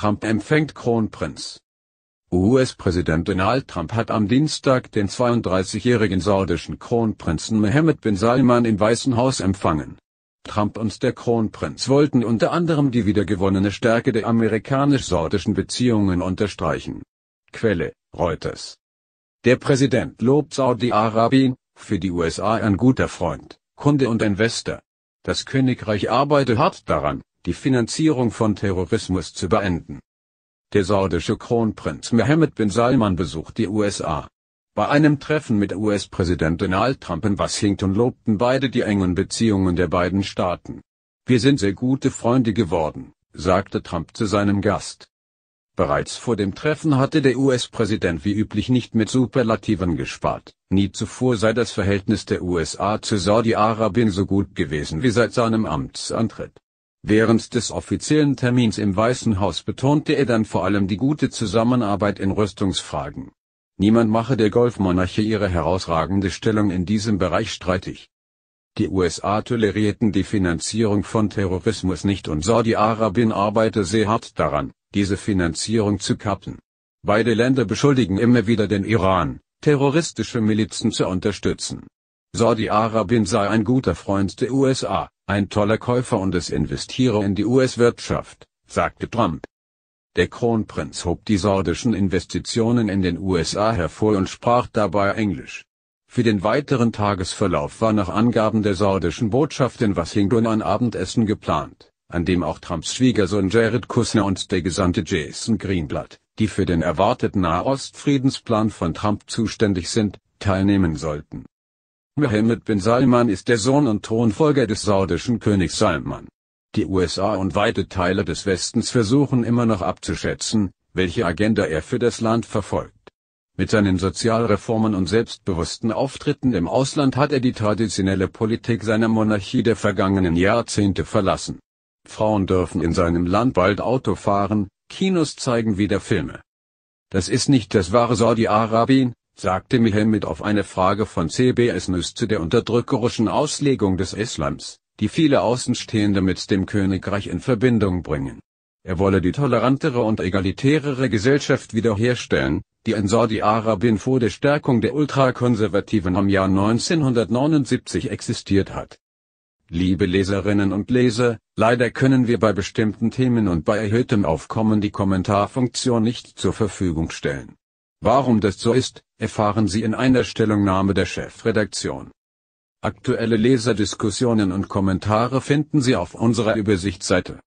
Trump empfängt Kronprinz. US-Präsident Donald Trump hat am Dienstag den 32-jährigen saudischen Kronprinzen Mohammed bin Salman im Weißen Haus empfangen. Trump und der Kronprinz wollten unter anderem die wiedergewonnene Stärke der amerikanisch-saudischen Beziehungen unterstreichen. Quelle, Reuters. Der Präsident lobt Saudi-Arabien, für die USA ein guter Freund, Kunde und Investor. Das Königreich arbeite hart daran, die Finanzierung von Terrorismus zu beenden. Der saudische Kronprinz Mohammed bin Salman besucht die USA. Bei einem Treffen mit US-Präsident Donald Trump in Washington lobten beide die engen Beziehungen der beiden Staaten. Wir sind sehr gute Freunde geworden, sagte Trump zu seinem Gast. Bereits vor dem Treffen hatte der US-Präsident wie üblich nicht mit Superlativen gespart. Nie zuvor sei das Verhältnis der USA zu Saudi-Arabien so gut gewesen wie seit seinem Amtsantritt. Während des offiziellen Termins im Weißen Haus betonte er dann vor allem die gute Zusammenarbeit in Rüstungsfragen. Niemand mache der Golfmonarchie ihre herausragende Stellung in diesem Bereich streitig. Die USA tolerierten die Finanzierung von Terrorismus nicht und Saudi-Arabien arbeite sehr hart daran, diese Finanzierung zu kappen. Beide Länder beschuldigen immer wieder den Iran, terroristische Milizen zu unterstützen. Saudi-Arabien sei ein guter Freund der USA, ein toller Käufer und es investiere in die US-Wirtschaft, sagte Trump. Der Kronprinz hob die sordischen Investitionen in den USA hervor und sprach dabei Englisch. Für den weiteren Tagesverlauf war nach Angaben der sordischen Botschaft in Washington ein Abendessen geplant, an dem auch Trumps Schwiegersohn Jared Kushner und der Gesandte Jason Greenblatt, die für den erwarteten Nahostfriedensplan von Trump zuständig sind, teilnehmen sollten Mohammed bin Salman ist der Sohn und Thronfolger des saudischen Königs Salman. Die USA und weite Teile des Westens versuchen immer noch abzuschätzen, welche Agenda er für das Land verfolgt. Mit seinen Sozialreformen und selbstbewussten Auftritten im Ausland hat er die traditionelle Politik seiner Monarchie der vergangenen Jahrzehnte verlassen. Frauen dürfen in seinem Land bald Auto fahren, Kinos zeigen wieder Filme. Das ist nicht das wahre Saudi-Arabien, sagte Mehmet auf eine Frage von CBS News zu der unterdrückerischen Auslegung des Islams, die viele Außenstehende mit dem Königreich in Verbindung bringen. Er wolle die tolerantere und egalitärere Gesellschaft wiederherstellen, die in Saudi-Arabien vor der Stärkung der Ultrakonservativen am Jahr 1979 existiert hat. Liebe Leserinnen und Leser, leider können wir bei bestimmten Themen und bei erhöhtem Aufkommen die Kommentarfunktion nicht zur Verfügung stellen. Warum das so ist, erfahren Sie in einer Stellungnahme der Chefredaktion. Aktuelle Leserdiskussionen und Kommentare finden Sie auf unserer Übersichtsseite